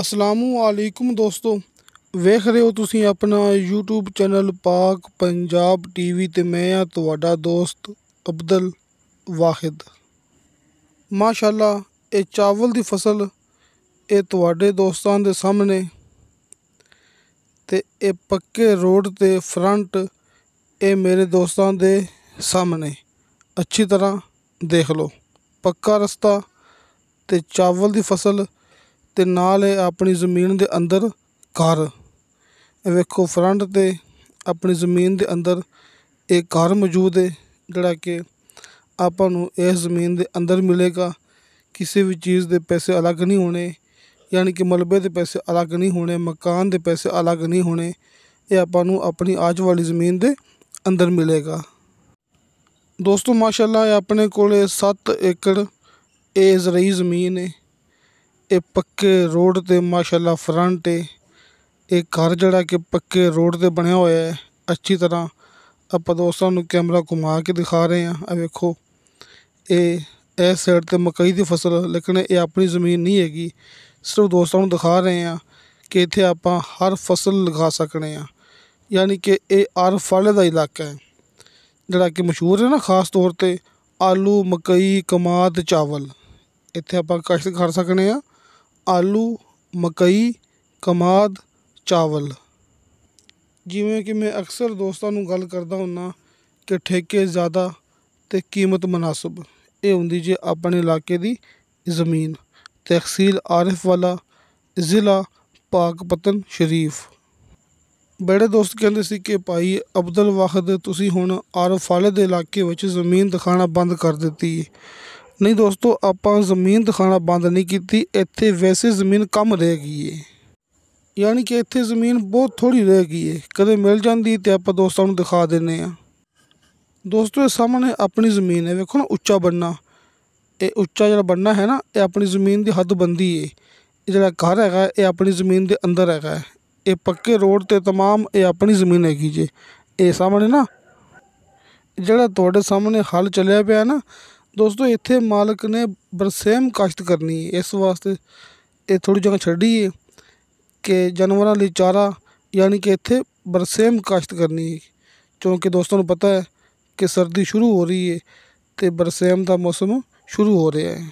ਅਸਲਾਮੁਅਲੈਕੁਮ ਦੋਸਤੋ ਵੇਖ ਰਹੇ ਹੋ ਤੁਸੀਂ ਆਪਣਾ YouTube ਚੈਨਲ ਪਾਕ ਪੰਜਾਬ ਟੀਵੀ ਤੇ ਮੈਂ ਆ ਤੁਹਾਡਾ ਦੋਸਤ ਅਬਦਲ ਵਾਹਿਦ ਮਾਸ਼ਾਅੱਲਾ ਇਹ ਚਾਵਲ ਦੀ ਫਸਲ ਇਹ ਤੁਹਾਡੇ ਦੋਸਤਾਂ ਦੇ ਸਾਹਮਣੇ ਤੇ ਇਹ ਪੱਕੇ ਰੋਡ ਤੇ ਫਰੰਟ ਇਹ ਮੇਰੇ ਦੋਸਤਾਂ ਦੇ ਸਾਹਮਣੇ ਅੱਛੀ ਤਰ੍ਹਾਂ ਦੇਖ ਲਓ ਪੱਕਾ ਰਸਤਾ ਤੇ ਚਾਵਲ ਦੀ ਫਸਲ ਤੇ ਨਾਲ ਆਪਣੀ ਜ਼ਮੀਨ ਦੇ ਅੰਦਰ ਘਰ ਇਹ ਵੇਖੋ ਫਰੰਟ ਤੇ ਆਪਣੀ ਜ਼ਮੀਨ ਦੇ ਅੰਦਰ ਇਹ ਘਰ ਮੌਜੂਦ ਹੈ ਜਿਹੜਾ ਕਿ ਆਪਾਂ ਨੂੰ ਇਸ ਜ਼ਮੀਨ ਦੇ ਅੰਦਰ ਮਿਲੇਗਾ ਕਿਸੇ ਵੀ ਚੀਜ਼ ਦੇ ਪੈਸੇ ਅਲੱਗ ਨਹੀਂ ਹੋਣੇ ਯਾਨੀ ਕਿ ਮਲਬੇ ਦੇ ਪੈਸੇ ਅਲੱਗ ਨਹੀਂ ਹੋਣੇ ਮਕਾਨ ਦੇ ਪੈਸੇ ਅਲੱਗ ਨਹੀਂ ਹੋਣੇ ਇਹ ਆਪਾਂ ਨੂੰ ਆਪਣੀ ਆਜ ਵਾਲੀ ਜ਼ਮੀਨ ਦੇ ਅੰਦਰ ਮਿਲੇਗਾ ਦੋਸਤੋ ਮਾਸ਼ਾਅੱਲਾ ਆਪਣੇ ਕੋਲੇ 7 ਏਕੜ ਇਹ ਜ਼ਰਈ ਜ਼ਮੀਨ ਹੈ ਇਹ ਪੱਕੇ ਰੋਡ ਤੇ ਮਾਸ਼ਾਅੱਲਾ ਫਰੰਟ ਹੈ ਇਹ ਘਰ ਜਿਹੜਾ ਕਿ ਪੱਕੇ ਰੋਡ ਤੇ ਬਣਿਆ ਹੋਇਆ ਹੈ ਅੱਛੀ ਤਰ੍ਹਾਂ ਆਪਾਂ ਦੋਸਤਾਂ ਨੂੰ ਕੈਮਰਾ ਘੁਮਾ ਕੇ ਦਿਖਾ ਰਹੇ ਹਾਂ ਆ ਵੇਖੋ ਇਹ ਇਸ ਸਾਈਡ ਤੇ ਮਕਈ ਦੀ ਫਸਲ ਲੇਕਿਨ ਇਹ ਆਪਣੀ ਜ਼ਮੀਨ ਨਹੀਂ ਹੈਗੀ ਸਿਰਫ ਦੋਸਤਾਂ ਨੂੰ ਦਿਖਾ ਰਹੇ ਹਾਂ ਕਿ ਇੱਥੇ ਆਪਾਂ ਹਰ ਫਸਲ ਲਗਾ ਸਕਣੇ ਆ ਯਾਨੀ ਕਿ ਇਹ ਫਲ ਦਾ ਇਲਾਕਾ ਹੈ ਜਿਹੜਾ ਕਿ ਮਸ਼ਹੂਰ ਹੈ ਨਾ ਖਾਸ ਤੌਰ ਤੇ ਆਲੂ ਮਕਈ ਕਮਾਦ ਚਾਵਲ ਇੱਥੇ ਆਪਾਂ ਕਸ਼ਤ ਕਰ ਸਕਨੇ ਆ ਆਲੂ ਮਕਈ ਕਮਾਦ ਚਾਵਲ ਜਿਵੇਂ ਕਿ ਮੈਂ ਅਕਸਰ ਦੋਸਤਾਂ ਨੂੰ ਗੱਲ ਕਰਦਾ ਹੁੰਨਾ ਕਿ ਠੇਕੇ ਜ਼ਿਆਦਾ ਤੇ ਕੀਮਤ ਮناسب ਇਹ ਹੁੰਦੀ ਜੇ ਆਪਣੇ ਇਲਾਕੇ ਦੀ ਜ਼ਮੀਨ ਤਹਿਸੀਲ ਆਰਿਫ ਵਾਲਾ ਜ਼ਿਲ੍ਹਾ ਪਾਕਪਤਨ ਸ਼ਰੀਫ ਬੜੇ ਦੋਸਤ ਕਹਿੰਦੇ ਸੀ ਕਿ ਭਾਈ ਅਬਦੁਲ ਵਾਹਿਦ ਤੁਸੀਂ ਹੁਣ ਆਰਫ ਵਾਲੇ ਦੇ ਇਲਾਕੇ ਵਿੱਚ ਜ਼ਮੀਨ ਦਿਖਾਣਾ ਬੰਦ ਕਰ ਦਿੱਤੀ ਨਹੀਂ ਦੋਸਤੋ ਆਪਾਂ ਜ਼ਮੀਨ ਦਿਖਾਣਾ ਬੰਦ ਨਹੀਂ ਕੀਤੀ ਇੱਥੇ ਵੈਸੇ ਜ਼ਮੀਨ ਕਮ ਰਹਿ ਗਈ ਏ ਯਾਨੀ ਕਿ ਇੱਥੇ ਜ਼ਮੀਨ ਬਹੁਤ ਥੋੜੀ ਰਹਿ ਗਈ ਏ ਕਦੇ ਮਿਲ ਜਾਂਦੀ ਤੇ ਆਪਾਂ ਦੋਸਤਾਂ ਨੂੰ ਦਿਖਾ ਦਿੰਨੇ ਆ ਦੋਸਤੋ ਇਹ ਸਾਹਮਣੇ ਆਪਣੀ ਜ਼ਮੀਨ ਹੈ ਵੇਖੋ ਨਾ ਉੱਚਾ ਬੰਨਾ ਇਹ ਉੱਚਾ ਜਿਹੜਾ ਬੰਨਾ ਹੈ ਨਾ ਇਹ ਆਪਣੀ ਜ਼ਮੀਨ ਦੀ ਹੱਦ ਬੰਦੀ ਏ ਇਹ ਜਿਹੜਾ ਘਰ ਹੈਗਾ ਇਹ ਆਪਣੀ ਜ਼ਮੀਨ ਦੇ ਅੰਦਰ ਹੈਗਾ ਇਹ ਪੱਕੇ ਰੋਡ ਤੇ तमाम ਇਹ ਆਪਣੀ ਜ਼ਮੀਨ ਹੈਗੀ ਜੇ ਇਹ ਸਾਹਮਣੇ ਨਾ ਜਿਹੜਾ ਤੁਹਾਡੇ ਸਾਹਮਣੇ ਹਲ ਚੱਲਿਆ ਪਿਆ ਨਾ ਦੋਸਤੋ ਇੱਥੇ ਮਾਲਕ ਨੇ ਬਰਸੇਮ ਕਾਸ਼ਤ ਕਰਨੀ ਹੈ ਇਸ ਵਾਸਤੇ ਇਹ ਥੋੜੀ ਜਗ੍ਹਾ ਛੱਡੀ ਹੈ ਕਿ ਜਾਨਵਰਾਂ ਲਈ ਚਾਰਾ ਯਾਨੀ ਕਿ ਇੱਥੇ ਬਰਸੇਮ ਕਾਸ਼ਤ ਕਰਨੀ ਹੈ ਕਿਉਂਕਿ ਦੋਸਤਾਂ ਨੂੰ ਪਤਾ ਹੈ ਕਿ ਸਰਦੀ ਸ਼ੁਰੂ ਹੋ ਰਹੀ ਹੈ ਤੇ ਬਰਸੇਮ ਦਾ ਮੌਸਮ ਸ਼ੁਰੂ ਹੋ ਰਿਹਾ ਹੈ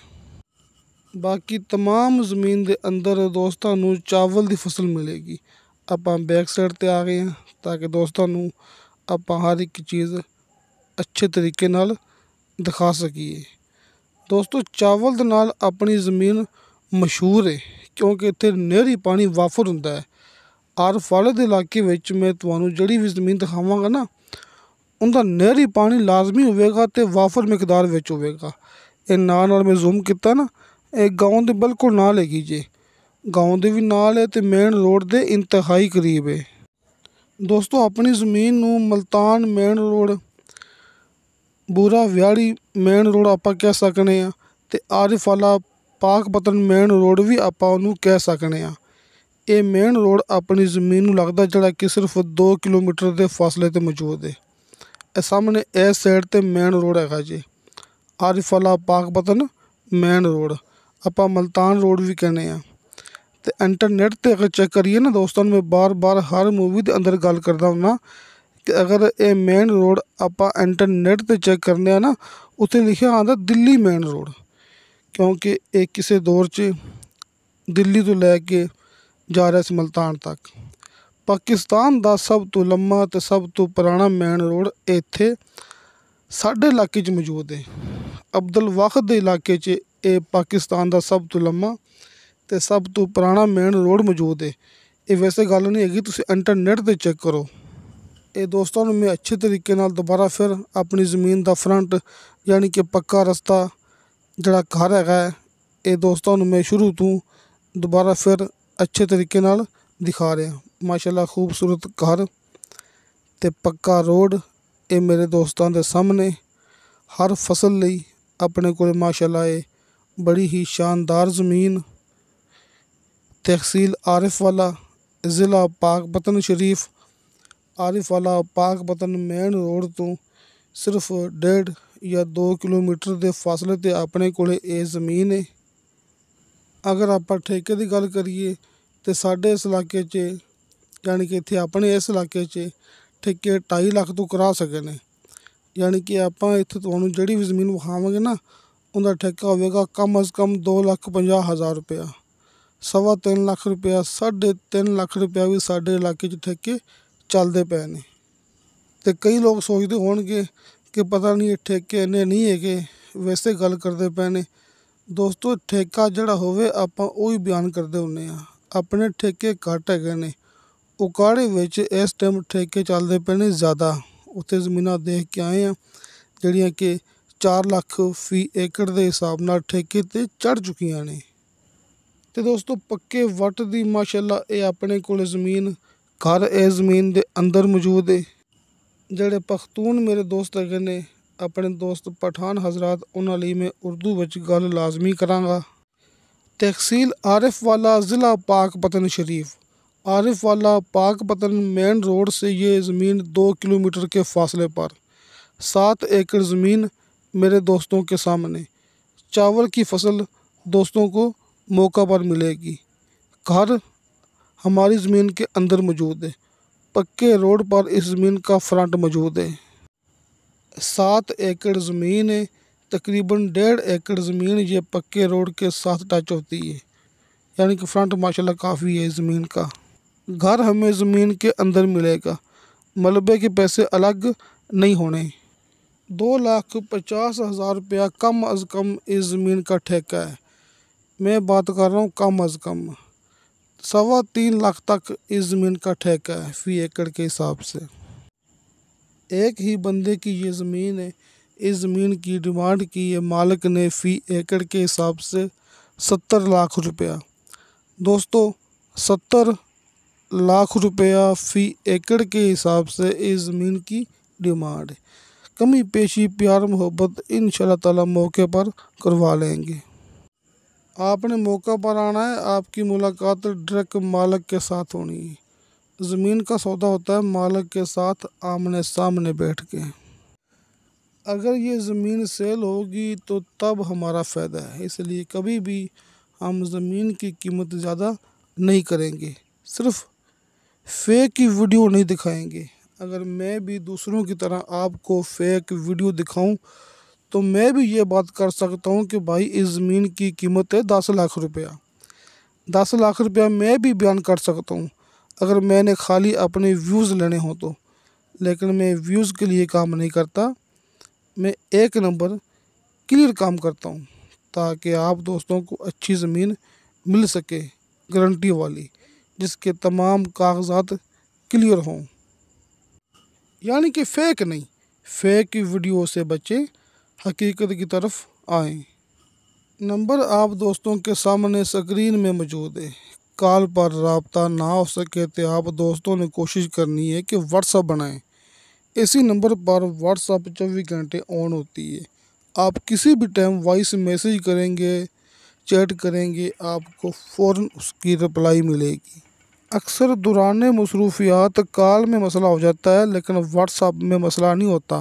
ਬਾਕੀ तमाम ਜ਼ਮੀਨ ਦੇ ਅੰਦਰ ਦੋਸਤਾਂ ਨੂੰ ਚਾਵਲ ਦੀ ਫਸਲ ਮਿਲੇਗੀ ਆਪਾਂ ਬੈਕ ਸਾਈਡ ਤੇ ਆ ਗਏ ਹਾਂ ਤਾਂ ਕਿ ਦੋਸਤਾਂ ਨੂੰ ਆਪਾਂ ਹਰ ਇੱਕ ਚੀਜ਼ ਅੱਛੇ ਤਰੀਕੇ ਨਾਲ ਦਿਖਾ ਸਕੀਏ ਦੋਸਤੋ ਚਾਵਲ ਦੇ ਨਾਲ ਆਪਣੀ ਜ਼ਮੀਨ ਮਸ਼ਹੂਰ ਹੈ ਕਿਉਂਕਿ ਇੱਥੇ ਨਹਿਰੀ ਪਾਣੀ ਵਾਫਰ ਹੁੰਦਾ ਹੈ ਔਰ ਫਲ ਦੇ ਇਲਾਕੇ ਵਿੱਚ ਮੈਂ ਤੁਹਾਨੂੰ ਜਿਹੜੀ ਵੀ ਜ਼ਮੀਨ ਦਿਖਾਵਾਂਗਾ ਨਾ ਉਹਦਾ ਨਹਿਰੀ ਪਾਣੀ ਲਾਜ਼ਮੀ ਹੋਵੇਗਾ ਤੇ ਵਾਫਰ ਮਿਕਦਾਰ ਵਿੱਚ ਹੋਵੇਗਾ ਇਹ ਨਾਲ ਨਾਲ ਮੈਂ ਜ਼ੂਮ ਕੀਤਾ ਨਾ ਇਹ گاؤں ਦੇ ਬਿਲਕੁਲ ਨਾਲ ਹੈਗੀ ਜੇ گاؤں ਦੇ ਵੀ ਨਾਲ ਹੈ ਤੇ ਮੇਨ ਰੋਡ ਦੇ ਇੰਤਹਾਈ ਕਰੀਬ ਹੈ ਦੋਸਤੋ ਆਪਣੀ ਜ਼ਮੀਨ ਨੂੰ ਮਲਤਾਨ ਮੇਨ ਰੋਡ ਬੂਰਾ ਵਿਆੜੀ ਮੇਨ ਰੋਡ ਆਪਾਂ ਕਹਿ ਸਕਨੇ ਆ ਤੇ ਆਰਿਫ ਵਾਲਾ ਪਾਕਪਤਨ ਮੇਨ ਰੋਡ ਵੀ ਆਪਾਂ ਉਹਨੂੰ ਕਹਿ ਸਕਨੇ ਆ ਇਹ ਮੇਨ ਰੋਡ ਆਪਣੀ ਜ਼ਮੀਨ ਨੂੰ ਲੱਗਦਾ ਜਿਹੜਾ ਕਿ ਸਿਰਫ 2 ਕਿਲੋਮੀਟਰ ਦੇ ਫਾਸਲੇ ਤੇ ਮੌਜੂਦ ਹੈ ਇਹ ਸਾਹਮਣੇ ਇਸ ਸਾਈਡ ਤੇ ਮੇਨ ਰੋਡ ਹੈਗਾ ਜੀ ਆਰਿਫ ਵਾਲਾ ਪਾਕਪਤਨ ਮੇਨ ਰੋਡ ਆਪਾਂ ਮਲਤਾਨ ਰੋਡ ਵੀ ਕਹਿੰਦੇ ਆ ਤੇ ਇੰਟਰਨੈਟ ਤੇ ਅਗਰ ਚੈੱਕ ਕਰੀਏ ਨਾ ਦੋਸਤਾਂ ਨੂੰ ਮੈਂ ਬਾਰ-ਬਾਰ ਹਰ ਮੂਵੀ ਦੇ ਅੰਦਰ ਗੱਲ ਕਰਦਾ ਹੁੰਨਾ ਕਿ ਅਗਰ ਇਹ ਮੇਨ ਰੋਡ ਆਪਾਂ ਇੰਟਰਨੈਟ ਤੇ ਚੈੱਕ ਕਰਨੇ ਆ ਨਾ ਉੱਥੇ ਲਿਖਿਆ ਆਂਦਾ ਦਿੱਲੀ ਮੇਨ ਰੋਡ ਕਿਉਂਕਿ ਇਹ ਕਿਸੇ ਦੌਰ 'ਚ ਦਿੱਲੀ ਤੋਂ ਲੈ ਕੇ ਜਾ ਰਿਹਾ ਸੀ ਮਲਤਾਨ ਤੱਕ ਪਾਕਿਸਤਾਨ ਦਾ ਸਭ ਤੋਂ ਲੰਮਾ ਤੇ ਸਭ ਤੋਂ ਪੁਰਾਣਾ ਮੇਨ ਰੋਡ ਇੱਥੇ ਸਾਡੇ ਇਲਾਕੇ 'ਚ ਮੌਜੂਦ ਹੈ ਅਬਦੁਲ ਵਖਤ ਦੇ ਇਲਾਕੇ 'ਚ ਇਹ ਪਾਕਿਸਤਾਨ ਦਾ ਸਭ ਤੋਂ ਲੰਮਾ ਤੇ ਸਭ ਤੋਂ ਪੁਰਾਣਾ ਮੇਨ ਰੋਡ ਮੌਜੂਦ ਹੈ ਇਹ ਵੈਸੇ ਗੱਲ ਨਹੀਂ ਹੈਗੀ ਤੁਸੀਂ ਇੰਟਰਨੈਟ ਤੇ ਚੈੱਕ ਕਰੋ یہ دوستوں میں اچھے طریقے نال دوبارہ پھر اپنی زمین دا فرنٹ یعنی کہ پکا رستہ جڑا گھر ہے گا یہ دوستوں میں شروع توں دوبارہ پھر اچھے طریقے نال دکھا رہا ماشاء ماشاءاللہ خوبصورت گھر تے پکا روڈ اے میرے دوستان دے سامنے ہر فصل لئی اپنے کو ماشاءاللہ اے بڑی ہی شاندار زمین تحصیل عارف والا ضلع پاک بطن شریف ਆਰਿਫ ਵਾਲਾ ਪਾਕਪਤਨ ਮੇਨ ਰੋਡ ਤੋਂ ਸਿਰਫ ਡੇਢ ਜਾਂ 2 ਕਿਲੋਮੀਟਰ ਦੇ ਫਾਸਲੇ ਤੇ ਆਪਣੇ ਕੋਲੇ ਇਹ ਜ਼ਮੀਨ ਹੈ ਅਗਰ ਆਪਾਂ ਠੇਕੇ ਦੀ ਗੱਲ ਕਰੀਏ ਤੇ ਸਾਡੇ ਇਸ ਇਲਾਕੇ 'ਚ ਯਾਨੀ ਕਿ ਇੱਥੇ ਆਪਣੇ ਇਸ ਇਲਾਕੇ 'ਚ ਠੇਕੇ 2.5 ਲੱਖ ਤੋਂ ਕਰਾ ਸਕੇ ਨੇ ਯਾਨੀ ਕਿ ਆਪਾਂ ਇੱਥੇ ਤੁਹਾਨੂੰ ਜਿਹੜੀ ਵੀ ਜ਼ਮੀਨ ਵਿਖਾਵਾਂਗੇ ਨਾ ਉਹਦਾ ਠੇਕਾ ਹੋਵੇਗਾ ਕਮ ਅਜ਼ ਕਮ 2 ਲੱਖ 50 ਰੁਪਇਆ ਸਵਾ 3 ਲੱਖ ਰੁਪਇਆ 3.5 ਲੱਖ ਰੁਪਇਆ ਵੀ ਸਾਡੇ ਇਲਾਕੇ 'ਚ ਠੇਕੇ ਚੱਲਦੇ ਪਏ ਨੇ ਤੇ ਕਈ ਲੋਕ ਸੋਚਦੇ ਹੋਣਗੇ ਕਿ ਪਤਾ ਨਹੀਂ ਠੇਕੇ ਇੰਨੇ ਨਹੀਂ ਹੈਗੇ ਵੈਸੇ ਗੱਲ ਕਰਦੇ ਪਏ ਨੇ ਦੋਸਤੋ ਠੇਕਾ ਜਿਹੜਾ ਹੋਵੇ ਆਪਾਂ ਉਹ ਹੀ ਬਿਆਨ ਕਰਦੇ ਹੁੰਨੇ ਆ ਆਪਣੇ ਠੇਕੇ ਘੱਟ ਹੈਗੇ ਨੇ ਉਕਾੜੇ ਵਿੱਚ ਇਸ ਟਾਈਮ ਠੇਕੇ ਚੱਲਦੇ ਪਏ ਨੇ ਜ਼ਿਆਦਾ ਉੱਥੇ ਜ਼ਮੀਨਾਂ ਦੇਖ ਕੇ ਆਏ ਆ ਜਿਹੜੀਆਂ ਕਿ 4 ਲੱਖ ਫੀ ਏਕੜ ਦੇ ਹਿਸਾਬ ਨਾਲ ਠੇਕੇ ਤੇ ਚੜ ਚੁੱਕੀਆਂ ਨੇ ਤੇ ਦੋਸਤੋ ਪੱਕੇ ਵੱਟ ਦੀ ਮਾਸ਼ਾਅੱਲਾ ਇਹ ਆਪਣੇ ਕੋਲ ਜ਼ਮੀਨ ਘਰ گھر اس زمین در موجود ہے جہے پختون میرے دوست ہے گئے نے اپنے دوست پٹھان حضرات انہوں میں اردو گل لازمی کراگا تحصیل عارف والا ضلع پاک پتن شریف عارف والا پاک پتن مین روڈ سے یہ زمین دو کلومیٹر کے فاصلے پر سات ایکڑ زمین میرے دوستوں کے سامنے چاول کی فصل دوستوں کو موقع پر ملے گی گھر ہماری زمین کے اندر موجود ہے پکے روڈ پر اس زمین کا فرنٹ موجود ہے سات ایکڑ زمین ہے تقریباً ڈیڑھ ایکڑ زمین یہ پکے روڈ کے ساتھ ٹچ ہوتی ہے یعنی کہ فرنٹ ماشاء اللہ کافی ہے اس زمین کا گھر ہمیں زمین کے اندر ملے گا ملبے کے پیسے الگ نہیں ہونے دو لاکھ پچاس ہزار روپیہ کم از کم اس زمین کا ٹھیکہ ہے میں بات کر رہا ہوں کم از کم سوا تین لاکھ تک اس زمین کا ٹھیک ہے فی ایکڑ کے حساب سے ایک ہی بندے کی یہ زمین ہے اس زمین کی ڈیمانڈ کی ہے مالک نے فی ایکڑ کے حساب سے ستر لاکھ روپیہ دوستو ستر لاکھ روپیہ فی ایکڑ کے حساب سے اس زمین کی ڈیمانڈ کمی پیشی پیار محبت ان شاء اللہ تعالی موقع پر کروا لیں گے آپ نے موقع پر آنا ہے آپ کی ملاقات ڈرک مالک کے ساتھ ہونی ہے زمین کا سودا ہوتا ہے مالک کے ساتھ آمنے سامنے بیٹھ کے اگر یہ زمین سیل ہوگی تو تب ہمارا فائدہ ہے اس لیے کبھی بھی ہم زمین کی قیمت زیادہ نہیں کریں گے صرف فیک کی ویڈیو نہیں دکھائیں گے اگر میں بھی دوسروں کی طرح آپ کو فیک ویڈیو دکھاؤں تو میں بھی یہ بات کر سکتا ہوں کہ بھائی اس زمین کی قیمت ہے دس لاکھ روپیہ دس لاکھ روپیہ میں بھی بیان کر سکتا ہوں اگر میں نے خالی اپنے ویوز لینے ہوں تو لیکن میں ویوز کے لیے کام نہیں کرتا میں ایک نمبر کلیئر کام کرتا ہوں تاکہ آپ دوستوں کو اچھی زمین مل سکے گارنٹی والی جس کے تمام کاغذات کلیئر ہوں یعنی کہ فیک نہیں فیک ویڈیو سے بچے حقیقت کی طرف آئیں نمبر آپ دوستوں کے سامنے سکرین میں موجود ہے کال پر رابطہ نہ ہو سکے تو آپ دوستوں نے کوشش کرنی ہے کہ اپ بنائیں اسی نمبر پر اپ چوبیس گھنٹے آن ہوتی ہے آپ کسی بھی ٹائم وائس میسج کریں گے چیٹ کریں گے آپ کو فوراً اس کی رپلائی ملے گی اکثر دوران مصروفیات کال میں مسئلہ ہو جاتا ہے لیکن اپ میں مسئلہ نہیں ہوتا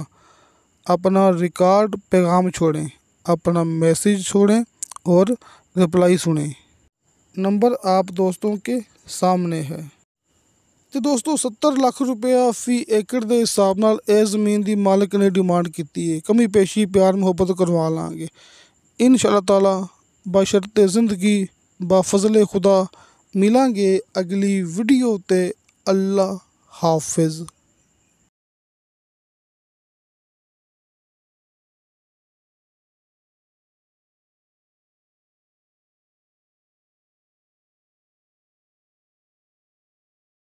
अपना रिकॉर्ड पैगाम छोड़ें अपना मैसेज छोड़ें और रिप्लाई सुने नंबर आप दोस्तों के ਸਾਹਮਣੇ ਹੈ ਤੇ ਦੋਸਤੋ 70 ਲੱਖ ਰੁਪਇਆ ਫੀ ਏਕੜ ਦੇ ਹਿਸਾਬ ਨਾਲ ਇਹ ਜ਼ਮੀਨ ਦੀ ਮਾਲਕ ਨੇ ਡਿਮਾਂਡ ਕੀਤੀ ਹੈ ਕਮੀ ਪੇਸ਼ੀ ਪਿਆਰ ਮੁਹੱਬਤ ਕਰਵਾ ਲਾਂਗੇ ਇਨਸ਼ਾਅੱਲਾ ਤਾਲਾ ਬਸ਼ਰਤ ਜ਼ਿੰਦਗੀ ਬਾ ਫਜ਼ਲੇ ਖੁਦਾ ਮਿਲਾਂਗੇ ਅਗਲੀ ਵੀਡੀਓ ਤੇ ਅੱਲਾ ਹਾਫਿਜ਼